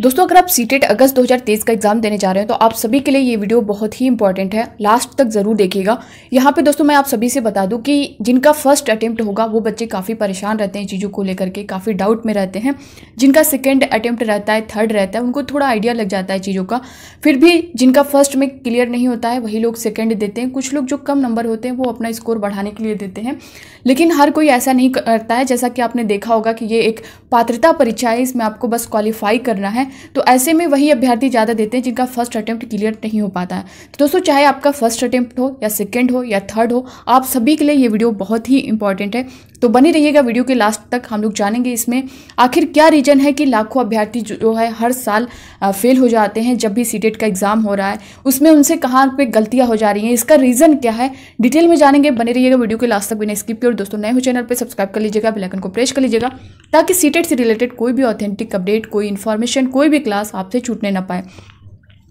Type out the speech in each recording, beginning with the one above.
दोस्तों अगर आप सीटेट e अगस्त 2023 का एग्जाम देने जा रहे हैं तो आप सभी के लिए ये वीडियो बहुत ही इंपॉर्टेंट है लास्ट तक ज़रूर देखिएगा यहाँ पे दोस्तों मैं आप सभी से बता दूँ कि जिनका फर्स्ट अटेम्प्ट होगा वो बच्चे काफ़ी परेशान रहते हैं चीज़ों को लेकर के काफ़ी डाउट में रहते हैं जिनका सेकेंड अटैम्प्ट रहता है थर्ड रहता है उनको थोड़ा आइडिया लग जाता है चीज़ों का फिर भी जिनका फर्स्ट में क्लियर नहीं होता है वही लोग सेकेंड देते हैं कुछ लोग जो कम नंबर होते हैं वो अपना स्कोर बढ़ाने के लिए देते हैं लेकिन हर कोई ऐसा नहीं करता है जैसा कि आपने देखा होगा कि ये एक पात्रता परीक्षा है इसमें आपको बस क्वालिफाई करना है हैं तो ऐसे में वही अभ्यर्थी ज़्यादा देते हैं जिनका फर्स्ट अटैम्प्ट क्लियर नहीं हो पाता है तो दोस्तों चाहे आपका फर्स्ट अटैम्प्ट हो या सेकेंड हो या थर्ड हो आप सभी के लिए ये वीडियो बहुत ही इंपॉर्टेंट है तो बनी रहिएगा वीडियो के लास्ट तक हम लोग जानेंगे इसमें आखिर क्या रीजन है कि लाखों अभ्यर्थी जो है हर साल फेल हो जाते हैं जब भी सीटेट e का एग्ज़ाम हो रहा है उसमें उनसे कहाँ पे गलतियाँ हो जा रही हैं इसका रीज़न क्या है डिटेल में जानेंगे बने रहिएगा वीडियो के लास्ट तक बिना स्किप किया और दोस्तों नए हो चैनल पर सब्सक्राइब कर लीजिएगा बेलाइकन को प्रेस कर लीजिएगा ताकि सीटेट e से रिलेटेड कोई भी ऑथेंटिक अपडेट कोई इन्फॉर्मेशन कोई भी क्लास आपसे छूटने ना पाए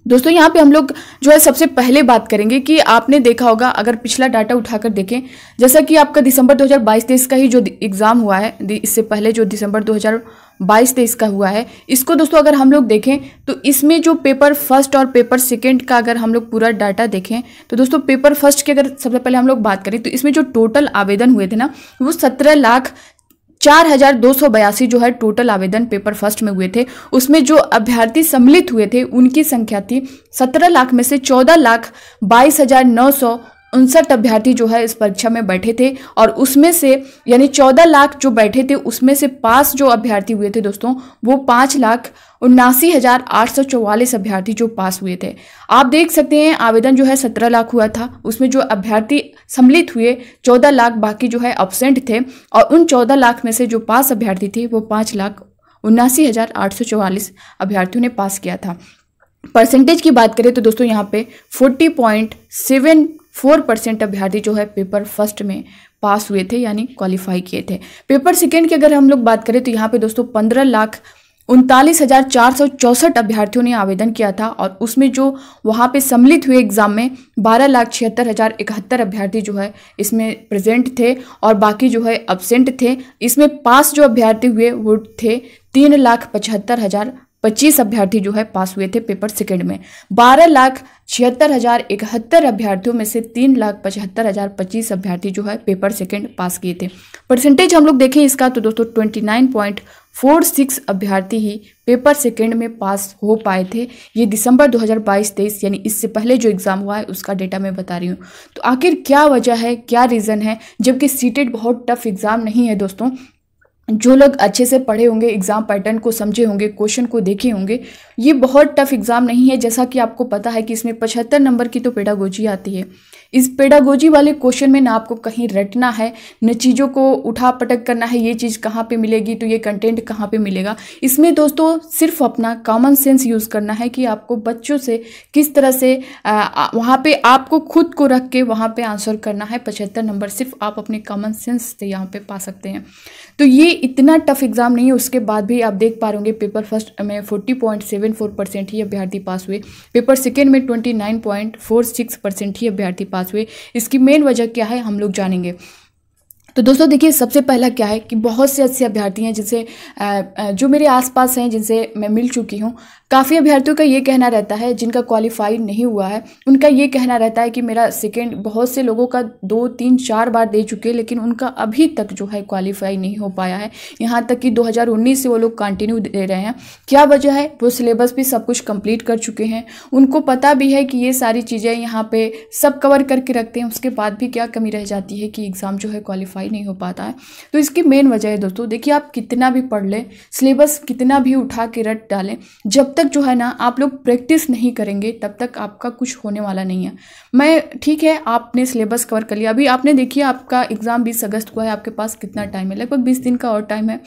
दोस्तों यहाँ पे हम लोग जो है सबसे पहले बात करेंगे कि आपने देखा होगा अगर पिछला डाटा उठाकर देखें जैसा कि आपका दिसंबर 2022-23 का ही जो एग्ज़ाम हुआ है इससे पहले जो दिसंबर 2022-23 का हुआ है इसको दोस्तों अगर हम लोग देखें तो इसमें जो पेपर फर्स्ट और पेपर सेकेंड का अगर हम लोग पूरा डाटा देखें तो दोस्तों पेपर फर्स्ट की अगर सबसे पहले हम लोग बात करें तो इसमें जो टोटल आवेदन हुए थे ना वो सत्रह लाख चार हजार दो सौ बयासी जो है टोटल आवेदन पेपर फर्स्ट में हुए थे उसमें जो अभ्यर्थी सम्मिलित हुए थे उनकी संख्या थी सत्रह लाख में से चौदह लाख बाईस हजार नौ सौ उनसठ अभ्यर्थी जो है इस परीक्षा में बैठे थे और उसमें से यानी चौदह लाख जो बैठे थे उसमें से पास जो अभ्यर्थी हुए थे दोस्तों वो पाँच लाख उन्नासी हजार आठ सौ चौवालीस अभ्यर्थी जो पास हुए थे आप देख सकते हैं आवेदन जो है सत्रह लाख हुआ था उसमें जो अभ्यर्थी सम्मिलित हुए चौदह लाख बाकी जो है अपसेंट थे और उन चौदह लाख में से जो पास अभ्यर्थी थे वो पाँच लाख उन्नासी हजार आठ सौ चौवालीस अभ्यर्थियों ने पास किया था परसेंटेज की बात करें तो दोस्तों यहाँ पे forty point seven four percent अभ्यर्थी जो है पेपर फर्स्ट में पास हुए थे यानी क्वालिफाई किए थे पेपर सेकेंड की अगर हम लोग बात करें तो यहाँ पे दोस्तों पंद्रह लाख उनतालीस हज़ार चार सौ चौसठ अभ्यर्थियों ने आवेदन किया था और उसमें जो वहाँ पे सम्मिलित हुए एग्ज़ाम में बारह लाख छिहत्तर हज़ार इकहत्तर अभ्यर्थी जो है इसमें प्रेजेंट थे और बाकी जो है एबसेंट थे इसमें पास जो अभ्यर्थी हुए वो थे तीन लाख पचहत्तर हज़ार पच्चीस अभ्यर्थी जो है पास हुए थे पेपर सेकेंड में बारह लाख छिहत्तर हजार इकहत्तर अभ्यर्थियों में से तीन लाख पचहत्तर हजार पच्चीस अभ्यर्थी जो है पेपर सेकेंड पास किए थे परसेंटेज हम लोग देखें इसका तो दोस्तों twenty nine point four six अभ्यर्थी ही पेपर सेकेंड में पास हो पाए थे ये दिसंबर 2022-23 यानी इससे पहले जो एग्ज़ाम हुआ है उसका डेटा मैं बता रही हूँ तो आखिर क्या वजह है क्या रीज़न है जबकि सीटेड बहुत टफ एग्ज़ाम नहीं है दोस्तों जो लोग अच्छे से पढ़े होंगे एग्ज़ाम पैटर्न को समझे होंगे क्वेश्चन को देखे होंगे ये बहुत टफ एग्ज़ाम नहीं है जैसा कि आपको पता है कि इसमें पचहत्तर नंबर की तो पेडागोजी आती है इस पेडागोजी वाले क्वेश्चन में ना आपको कहीं रटना है न चीज़ों को उठा पटक करना है ये चीज़ कहाँ पे मिलेगी तो ये कंटेंट कहाँ पे मिलेगा इसमें दोस्तों सिर्फ अपना कॉमन सेंस यूज़ करना है कि आपको बच्चों से किस तरह से वहाँ पे आपको खुद को रख के वहाँ पे आंसर करना है पचहत्तर नंबर सिर्फ आप अपने कॉमन सेंस से यहाँ पर पा सकते हैं तो ये इतना टफ एग्ज़ाम नहीं है उसके बाद भी आप देख पा रहे पेपर फर्स्ट में forty point seven four percent ही अभ्यर्थी पास हुए पेपर सेकेंड में twenty nine point four six percent ही अभ्यर्थी पास हुए इसकी मेन वजह क्या है हम लोग जानेंगे तो दोस्तों देखिए सबसे पहला क्या है कि बहुत से ऐसे अभ्यर्थी हैं जिनसे जो मेरे आसपास हैं जिनसे मैं मिल चुकी हूँ काफ़ी अभ्यर्थियों का ये कहना रहता है जिनका क्वालिफाई नहीं हुआ है उनका ये कहना रहता है कि मेरा सेकेंड बहुत से लोगों का दो तीन चार बार दे चुके हैं लेकिन उनका अभी तक जो है क्वालिफाई नहीं हो पाया है यहाँ तक कि 2019 से वो लोग कंटिन्यू दे रहे हैं क्या वजह है वो सिलेबस भी सब कुछ कंप्लीट कर चुके हैं उनको पता भी है कि ये सारी चीज़ें यहाँ पर सब कवर करके रखते हैं उसके बाद भी क्या कमी रह जाती है कि एग्ज़ाम जो है क्वालिफाई ही नहीं हो पाता है तो इसकी मेन वजह है दोस्तों देखिए आप कितना भी पढ़ लें सिलेबस कितना भी उठा के रट डालें जब तक जो है ना आप लोग प्रैक्टिस नहीं करेंगे तब तक आपका कुछ होने वाला नहीं है मैं ठीक है आपने सिलेबस कवर कर लिया अभी आपने देखिए आपका एग्ज़ाम बीस अगस्त को है आपके पास कितना टाइम है लगभग बीस दिन का और टाइम है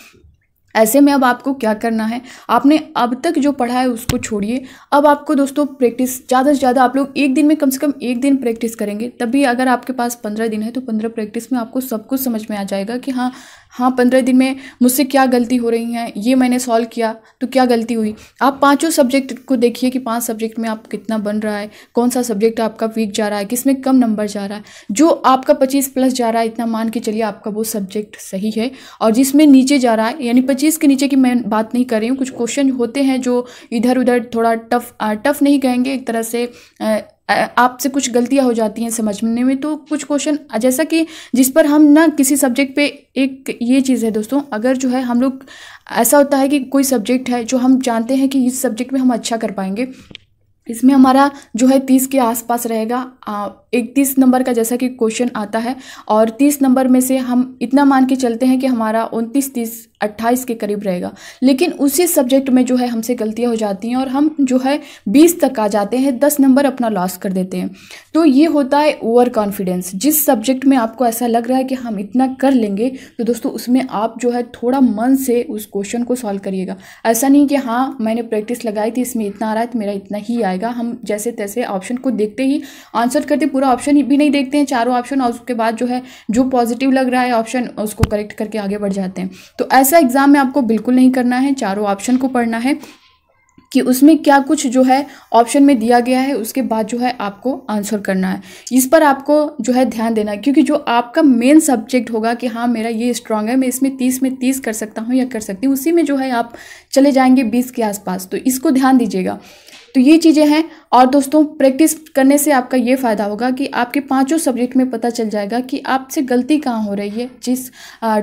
ऐसे में अब आपको क्या करना है आपने अब तक जो पढ़ा है उसको छोड़िए अब आपको दोस्तों प्रैक्टिस ज़्यादा से ज़्यादा आप लोग एक दिन में कम से कम एक दिन प्रैक्टिस करेंगे तभी अगर आपके पास पंद्रह दिन है तो पंद्रह प्रैक्टिस में आपको सब कुछ समझ में आ जाएगा कि हाँ हाँ पंद्रह दिन में मुझसे क्या गलती हो रही है ये मैंने सॉल्व किया तो क्या गलती हुई आप पाँचों सब्जेक्ट को देखिए कि पाँच सब्जेक्ट में आप कितना बन रहा है कौन सा सब्जेक्ट आपका वीक जा रहा है किस में कम नंबर जा रहा है जो आपका पच्चीस प्लस जा रहा है इतना मान के चलिए आपका वो सब्जेक्ट सही है और जिसमें नीचे जा रहा है यानी पच्चीस के नीचे की मैं बात नहीं कर रही हूँ कुछ क्वेश्चन होते हैं जो इधर उधर थोड़ा टफ टफ नहीं कहेंगे एक तरह से आपसे कुछ गलतियाँ हो जाती हैं समझने में तो कुछ क्वेश्चन जैसा कि जिस पर हम ना किसी सब्जेक्ट पे एक ये चीज़ है दोस्तों अगर जो है हम लोग ऐसा होता है कि कोई सब्जेक्ट है जो हम जानते हैं कि इस सब्जेक्ट में हम अच्छा कर पाएंगे इसमें हमारा जो है तीस के आसपास रहेगा इकतीस नंबर का जैसा कि क्वेश्चन आता है और तीस नंबर में से हम इतना मान के चलते हैं कि हमारा उनतीस तीस अट्ठाईस के करीब रहेगा लेकिन उसी सब्जेक्ट में जो है हमसे गलतियाँ हो जाती हैं और हम जो है बीस तक आ जाते हैं दस नंबर अपना लॉस कर देते हैं तो ये होता है ओवर कॉन्फिडेंस जिस सब्जेक्ट में आपको ऐसा लग रहा है कि हम इतना कर लेंगे तो दोस्तों उसमें आप जो है थोड़ा मन से उस क्वेश्चन को सॉल्व करिएगा ऐसा नहीं कि हाँ मैंने प्रैक्टिस लगाई थी इसमें इतना आ रहा है तो मेरा इतना ही आएगा हम जैसे तैसे ऑप्शन को देखते ही आंसर करते पूरा ऑप्शन भी नहीं देखते हैं चारों ऑप्शन और उसके बाद जो है जो पॉजिटिव लग रहा है ऑप्शन उसको करेक्ट करके आगे बढ़ जाते हैं तो ऐसा ऐसा एग्ज़ाम में आपको बिल्कुल नहीं करना है चारों ऑप्शन को पढ़ना है कि उसमें क्या कुछ जो है ऑप्शन में दिया गया है उसके बाद जो है आपको आंसर करना है इस पर आपको जो है ध्यान देना है क्योंकि जो आपका मेन सब्जेक्ट होगा कि हाँ मेरा ये स्ट्रांग है मैं इसमें तीस में तीस कर सकता हूँ या कर सकती हूँ उसी में जो है आप चले जाएंगे बीस के आसपास तो इसको ध्यान दीजिएगा तो ये चीज़ें हैं और दोस्तों प्रैक्टिस करने से आपका ये फ़ायदा होगा कि आपके पांचों सब्जेक्ट में पता चल जाएगा कि आपसे गलती कहाँ हो रही है जिस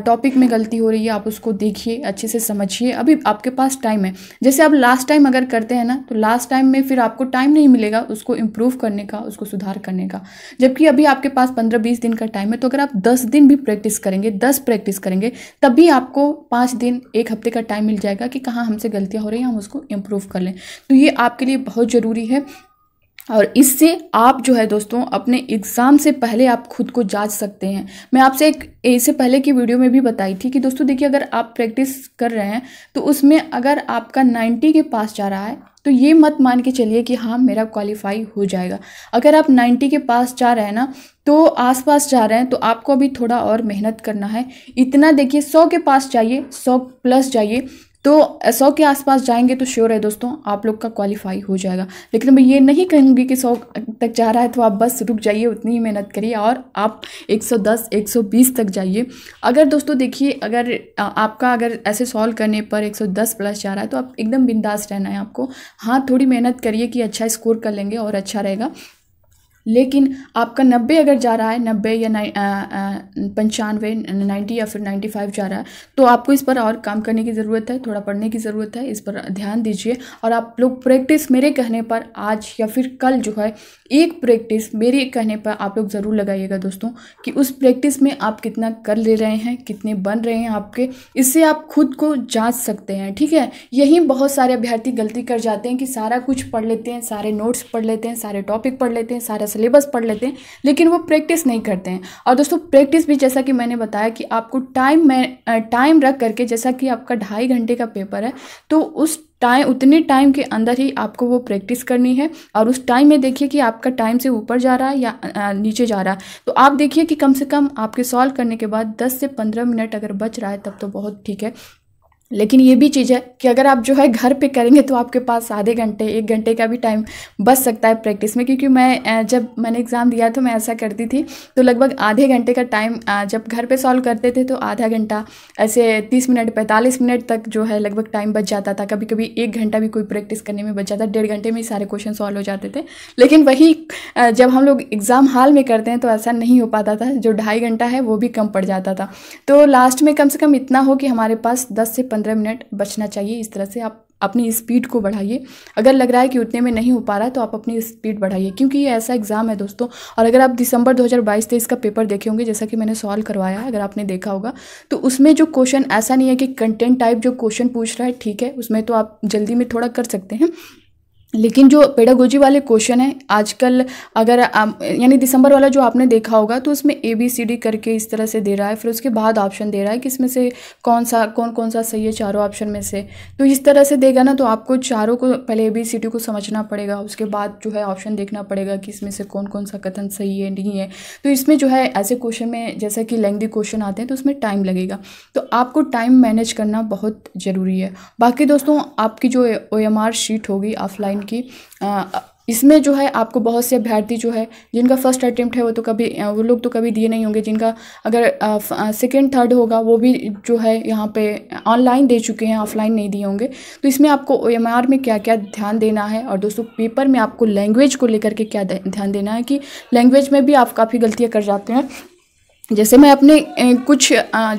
टॉपिक में गलती हो रही है आप उसको देखिए अच्छे से समझिए अभी आपके पास टाइम है जैसे आप लास्ट टाइम अगर करते हैं ना तो लास्ट टाइम में फिर आपको टाइम नहीं मिलेगा उसको इम्प्रूव करने का उसको सुधार करने का जबकि अभी आपके पास पंद्रह बीस दिन का टाइम है तो अगर आप दस दिन भी प्रैक्टिस करेंगे दस प्रैक्टिस करेंगे तभी आपको पाँच दिन एक हफ्ते का टाइम मिल जाएगा कि कहाँ हमसे गलतियाँ हो रही हैं हम उसको इम्प्रूव कर लें तो ये आपके लिए लिए बहुत ज़रूरी है और इससे आप जो है दोस्तों अपने एग्ज़ाम से पहले आप खुद को जांच सकते हैं मैं आपसे एक इससे पहले की वीडियो में भी बताई थी कि दोस्तों देखिए अगर आप प्रैक्टिस कर रहे हैं तो उसमें अगर आपका 90 के पास जा रहा है तो ये मत मान के चलिए कि हाँ मेरा क्वालिफाई हो जाएगा अगर आप 90 के पास जा रहे हैं ना तो आसपास जा रहे हैं तो आपको अभी थोड़ा और मेहनत करना है इतना देखिए 100 के पास चाहिए 100 प्लस चाहिए तो सौ के आसपास जाएंगे तो श्योर है दोस्तों आप लोग का क्वालिफाई हो जाएगा लेकिन मैं ये नहीं कहूँगी कि सौ तक जा रहा है तो आप बस रुक जाइए उतनी ही मेहनत करिए और आप 110 120 तक जाइए अगर दोस्तों देखिए अगर आपका अगर ऐसे सॉल्व करने पर 110 प्लस जा रहा है तो आप एकदम बिंदास रहना है आपको हाँ थोड़ी मेहनत करिए कि अच्छा स्कोर कर लेंगे और अच्छा रहेगा लेकिन आपका नब्बे अगर जा रहा है नब्बे या पंचानवे नाइन्टी या फिर नाइन्टी फाइव जा रहा है तो आपको इस पर और काम करने की ज़रूरत है थोड़ा पढ़ने की ज़रूरत है इस पर ध्यान दीजिए और आप लोग प्रैक्टिस मेरे कहने पर आज या फिर कल जो है एक प्रैक्टिस मेरे कहने पर आप लोग ज़रूर लगाइएगा दोस्तों कि उस प्रैक्टिस में आप कितना कर ले रहे हैं कितने बन रहे हैं आपके इससे आप खुद को जाँच सकते हैं ठीक है यही बहुत सारे अभ्यर्थी गलती कर जाते हैं कि सारा कुछ पढ़ लेते हैं सारे नोट्स पढ़ लेते हैं सारे टॉपिक पढ़ लेते हैं सारा सिलेबस पढ़ लेते हैं लेकिन वो प्रैक्टिस नहीं करते हैं और दोस्तों प्रैक्टिस भी जैसा कि मैंने बताया कि आपको टाइम में टाइम रख करके जैसा कि आपका ढाई घंटे का पेपर है तो उस टाइम उतने टाइम के अंदर ही आपको वो प्रैक्टिस करनी है और उस टाइम में देखिए कि आपका टाइम से ऊपर जा रहा है या नीचे जा रहा है तो आप देखिए कि कम से कम आपके सॉल्व करने के बाद 10 से 15 मिनट अगर बच रहा है तब तो बहुत ठीक है लेकिन ये भी चीज़ है कि अगर आप जो है घर पे करेंगे तो आपके पास आधे घंटे एक घंटे का भी टाइम बच सकता है प्रैक्टिस में क्योंकि मैं जब मैंने एग्ज़ाम दिया तो मैं ऐसा करती थी तो लगभग आधे घंटे का टाइम जब घर पे सॉल्व करते थे तो आधा घंटा ऐसे तीस मिनट पैंतालीस मिनट तक जो है लगभग टाइम बच जाता था कभी कभी एक घंटा भी कोई प्रैक्टिस करने में बच जाता डेढ़ घंटे में ही सारे क्वेश्चन सॉल्व हो जाते थे लेकिन वही जब हम लोग एग्ज़ाम हाल में करते हैं तो ऐसा नहीं हो पाता था जो ढाई घंटा है वो भी कम पड़ जाता था तो लास्ट में कम से कम इतना हो कि हमारे पास दस से पंद्रह मिनट बचना चाहिए इस तरह से आप अपनी स्पीड को बढ़ाइए अगर लग रहा है कि उतने में नहीं हो पा रहा तो आप अपनी स्पीड बढ़ाइए क्योंकि ये ऐसा एग्ज़ाम है दोस्तों और अगर आप दिसंबर 2022 से इसका पेपर देखे होंगे जैसा कि मैंने सॉल्व करवाया है अगर आपने देखा होगा तो उसमें जो क्वेश्चन ऐसा नहीं है कि कंटेंट टाइप जो क्वेश्चन पूछ रहा है ठीक है उसमें तो आप जल्दी में थोड़ा कर सकते हैं लेकिन जो पेडागोजी वाले क्वेश्चन हैं आजकल अगर यानी दिसंबर वाला जो आपने देखा होगा तो उसमें ए बी सी डी करके इस तरह से दे रहा है फिर उसके बाद ऑप्शन दे रहा है कि इसमें से कौन सा कौन कौन सा सही है चारों ऑप्शन में से तो इस तरह से देगा ना तो आपको चारों को पहले ए बी सी डी को समझना पड़ेगा उसके बाद जो है ऑप्शन देखना पड़ेगा कि इसमें से कौन कौन सा कथन सही है नहीं है तो इसमें जो है ऐसे क्वेश्चन में जैसा कि लेंदी क्वेश्चन आते हैं तो उसमें टाइम लगेगा तो आपको टाइम मैनेज करना बहुत ज़रूरी है बाकी दोस्तों आपकी जो ओ एम आर शीट होगी ऑफलाइन कि इसमें जो है आपको बहुत से अभ्यर्थी जो है जिनका फर्स्ट अटैम्प्ट है वो तो कभी वो लोग तो कभी दिए नहीं होंगे जिनका अगर सेकेंड थर्ड होगा वो भी जो है यहाँ पे ऑनलाइन दे चुके हैं ऑफलाइन नहीं दिए होंगे तो इसमें आपको ओ में क्या क्या ध्यान देना है और दोस्तों पेपर में आपको लैंग्वेज को लेकर के क्या ध्यान देना है कि लैंग्वेज में भी आप काफ़ी गलतियाँ कर जाते हैं जैसे मैं अपने कुछ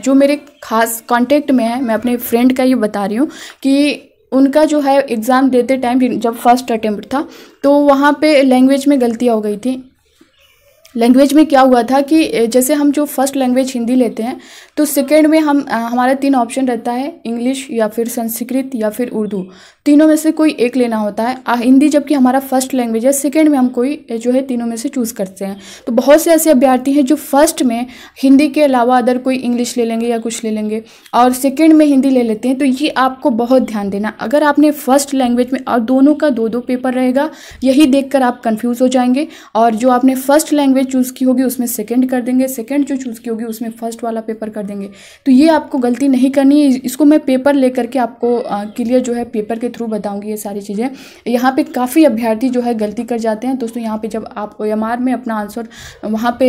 जो मेरे खास कांटेक्ट में है मैं अपने फ्रेंड का ये बता रही हूँ कि उनका जो है एग्ज़ाम देते टाइम जब फर्स्ट अटैम्प्ट था तो वहाँ पे लैंग्वेज में गलतियाँ हो गई थी लैंग्वेज में क्या हुआ था कि जैसे हम जो फर्स्ट लैंग्वेज हिंदी लेते हैं तो सेकेंड में हम हमारा तीन ऑप्शन रहता है इंग्लिश या फिर संस्कृत या फिर उर्दू तीनों में से कोई एक लेना होता है हिंदी जबकि हमारा फर्स्ट लैंग्वेज है सेकेंड में हम कोई जो है तीनों में से चूज़ करते हैं तो बहुत से ऐसे अभ्यर्थी हैं जो फर्स्ट में हिंदी के अलावा अदर कोई इंग्लिश ले लेंगे या कुछ ले लेंगे और सेकेंड में हिंदी ले लेते हैं तो ये आपको बहुत ध्यान देना अगर आपने फर्स्ट लैंग्वेज में और दोनों का दो दो पेपर रहेगा यही देख आप कन्फ्यूज़ हो जाएंगे और जो आपने फर्स्ट लैंग्वेज चूज़ की होगी उसमें सेकेंड कर देंगे सेकेंड जो चूज़ की होगी उसमें फर्स्ट वाला पेपर कर देंगे तो ये आपको गलती नहीं करनी है इसको मैं पेपर ले करके आपको क्लियर जो है पेपर के थ्रू बताऊंगी ये सारी चीज़ें यहाँ पे काफ़ी अभ्यर्थी जो है गलती कर जाते हैं दोस्तों यहाँ पे जब आप ओ में अपना आंसर वहाँ पे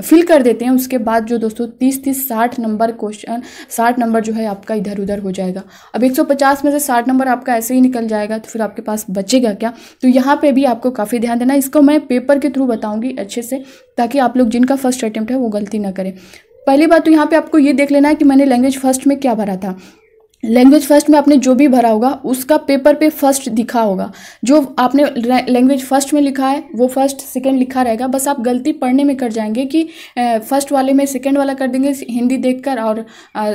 फिल कर देते हैं उसके बाद जो दोस्तों तीस तीस साठ नंबर क्वेश्चन साठ नंबर जो है आपका इधर उधर हो जाएगा अब एक में से साठ नंबर आपका ऐसे ही निकल जाएगा तो फिर आपके पास बचेगा क्या तो यहाँ पर भी आपको काफ़ी ध्यान देना इसको मैं पेपर के थ्रू बताऊँगी अच्छे से ताकि आप लोग जिनका फर्स्ट अटैम्प्ट है वो गलती ना करें पहली बात तो यहाँ पे आपको ये देख लेना है कि मैंने लैंग्वेज फर्स्ट में क्या भरा था लैंग्वेज फर्स्ट में आपने जो भी भरा होगा उसका पेपर पे फर्स्ट दिखा होगा जो आपने लैंग्वेज फर्स्ट में लिखा है वो फर्स्ट सेकंड लिखा रहेगा बस आप गलती पढ़ने में कर जाएंगे कि फर्स्ट वाले में सेकंड वाला कर देंगे हिंदी देखकर और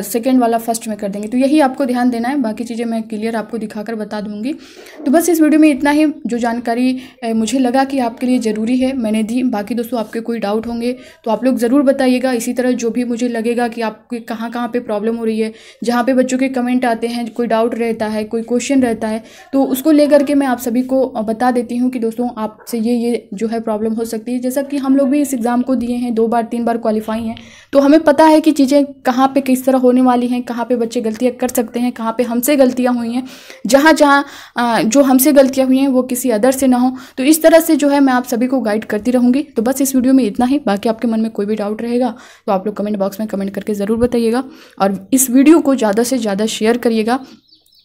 सेकंड वाला फर्स्ट में कर देंगे तो यही आपको ध्यान देना है बाकी चीज़ें मैं क्लियर आपको दिखाकर बता दूंगी तो बस इस वीडियो में इतना ही जो जानकारी मुझे लगा कि आपके लिए ज़रूरी है मैंने दी बाकी दोस्तों आपके कोई डाउट होंगे तो आप लोग ज़रूर बताइएगा इसी तरह जो भी मुझे लगेगा कि आपके कहाँ कहाँ पर प्रॉब्लम हो रही है जहाँ पर बच्चों के कमेंट कमेंट आते हैं कोई डाउट रहता है कोई क्वेश्चन रहता है तो उसको लेकर के मैं आप सभी को बता देती हूँ कि दोस्तों आपसे ये ये जो है प्रॉब्लम हो सकती है जैसा कि हम लोग भी इस एग्ज़ाम को दिए हैं दो बार तीन बार क्वालिफाई हैं तो हमें पता है कि चीज़ें कहाँ पर किस तरह होने वाली हैं कहाँ पर बच्चे गलतियाँ कर सकते हैं कहाँ पर हमसे गलतियाँ हुई हैं जहाँ जहाँ जो हमसे गलतियाँ हुई हैं वो किसी अदर से ना हो तो इस तरह से जो है मैं आप सभी को गाइड करती रहूँगी तो बस इस वीडियो में इतना ही बाकी आपके मन में कोई भी डाउट रहेगा तो आप लोग कमेंट बॉक्स में कमेंट करके ज़रूर बताइएगा और इस वीडियो को ज़्यादा से ज़्यादा शेयर शेयर करिएगा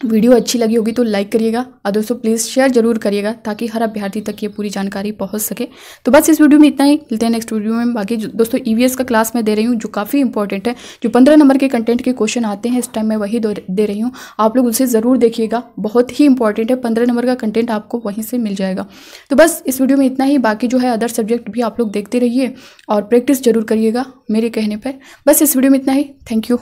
वीडियो अच्छी लगी होगी तो लाइक करिएगा और दोस्तों प्लीज़ शेयर जरूर करिएगा ताकि हर अभ्यर्थी तक ये पूरी जानकारी पहुंच सके तो बस इस वीडियो में इतना ही मिलते हैं नेक्स्ट वीडियो में बाकी दोस्तों ईवीएस e का क्लास मैं दे रही हूँ जो काफ़ी इंपॉर्टेंट है जो पंद्रह नंबर के कंटेंट के क्वेश्चन आते हैं इस टाइम मैं वही दे रही हूँ आप लोग उसे ज़रूर देखिएगा बहुत ही इंपॉर्टेंट है पंद्रह नंबर का कंटेंट आपको वहीं से मिल जाएगा तो बस इस वीडियो में इतना ही बाकी जो है अदर सब्जेक्ट भी आप लोग देखते रहिए और प्रैक्टिस जरूर करिएगा मेरे कहने पर बस इस वीडियो में इतना ही थैंक यू